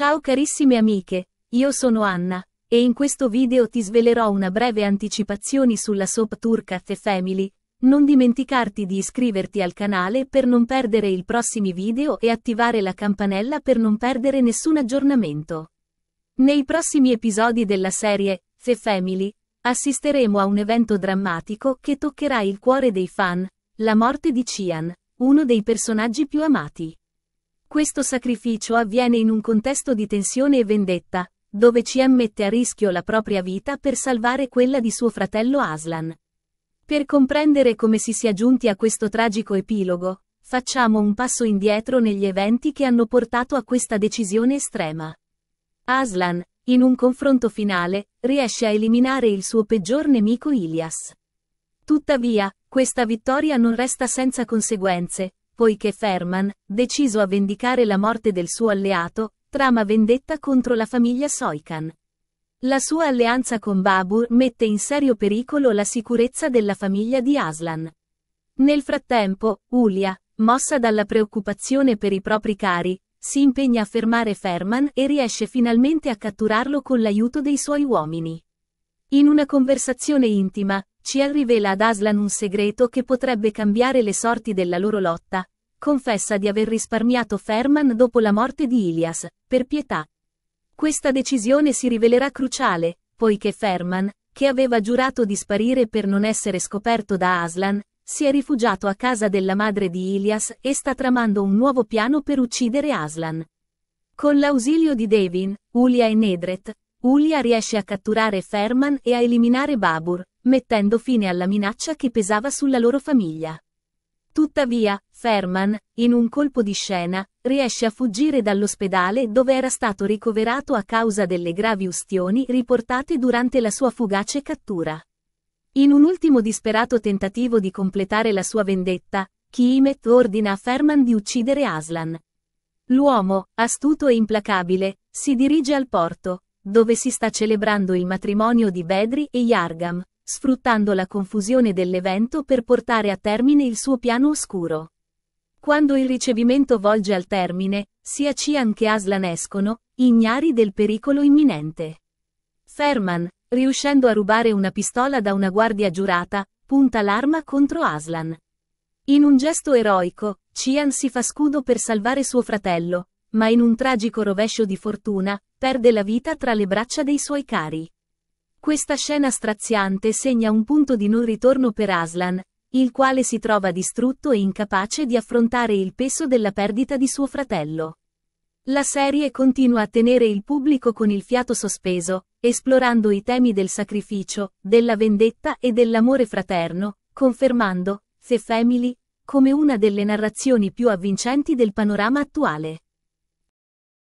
Ciao carissime amiche, io sono Anna, e in questo video ti svelerò una breve anticipazione sulla soap turca The Family, non dimenticarti di iscriverti al canale per non perdere i prossimi video e attivare la campanella per non perdere nessun aggiornamento. Nei prossimi episodi della serie, The Family, assisteremo a un evento drammatico che toccherà il cuore dei fan, la morte di Cian, uno dei personaggi più amati. Questo sacrificio avviene in un contesto di tensione e vendetta, dove CM mette a rischio la propria vita per salvare quella di suo fratello Aslan. Per comprendere come si sia giunti a questo tragico epilogo, facciamo un passo indietro negli eventi che hanno portato a questa decisione estrema. Aslan, in un confronto finale, riesce a eliminare il suo peggior nemico Ilias. Tuttavia, questa vittoria non resta senza conseguenze, poiché Ferman, deciso a vendicare la morte del suo alleato, trama vendetta contro la famiglia Soikan. La sua alleanza con Babur mette in serio pericolo la sicurezza della famiglia di Aslan. Nel frattempo, Ulia, mossa dalla preoccupazione per i propri cari, si impegna a fermare Ferman e riesce finalmente a catturarlo con l'aiuto dei suoi uomini. In una conversazione intima, Cia rivela ad Aslan un segreto che potrebbe cambiare le sorti della loro lotta. Confessa di aver risparmiato Ferman dopo la morte di Ilias, per pietà. Questa decisione si rivelerà cruciale, poiché Ferman, che aveva giurato di sparire per non essere scoperto da Aslan, si è rifugiato a casa della madre di Ilias e sta tramando un nuovo piano per uccidere Aslan. Con l'ausilio di Devin, Ulia e Nedret, Ulia riesce a catturare Ferman e a eliminare Babur, mettendo fine alla minaccia che pesava sulla loro famiglia. Tuttavia, Ferman, in un colpo di scena, riesce a fuggire dall'ospedale dove era stato ricoverato a causa delle gravi ustioni riportate durante la sua fugace cattura. In un ultimo disperato tentativo di completare la sua vendetta, Kimet ordina a Ferman di uccidere Aslan. L'uomo, astuto e implacabile, si dirige al porto, dove si sta celebrando il matrimonio di Bedri e Yargam, sfruttando la confusione dell'evento per portare a termine il suo piano oscuro. Quando il ricevimento volge al termine, sia Cian che Aslan escono, ignari del pericolo imminente. Ferman, riuscendo a rubare una pistola da una guardia giurata, punta l'arma contro Aslan. In un gesto eroico, Cian si fa scudo per salvare suo fratello, ma in un tragico rovescio di fortuna, perde la vita tra le braccia dei suoi cari. Questa scena straziante segna un punto di non ritorno per Aslan, il quale si trova distrutto e incapace di affrontare il peso della perdita di suo fratello. La serie continua a tenere il pubblico con il fiato sospeso, esplorando i temi del sacrificio, della vendetta e dell'amore fraterno, confermando The Family come una delle narrazioni più avvincenti del panorama attuale.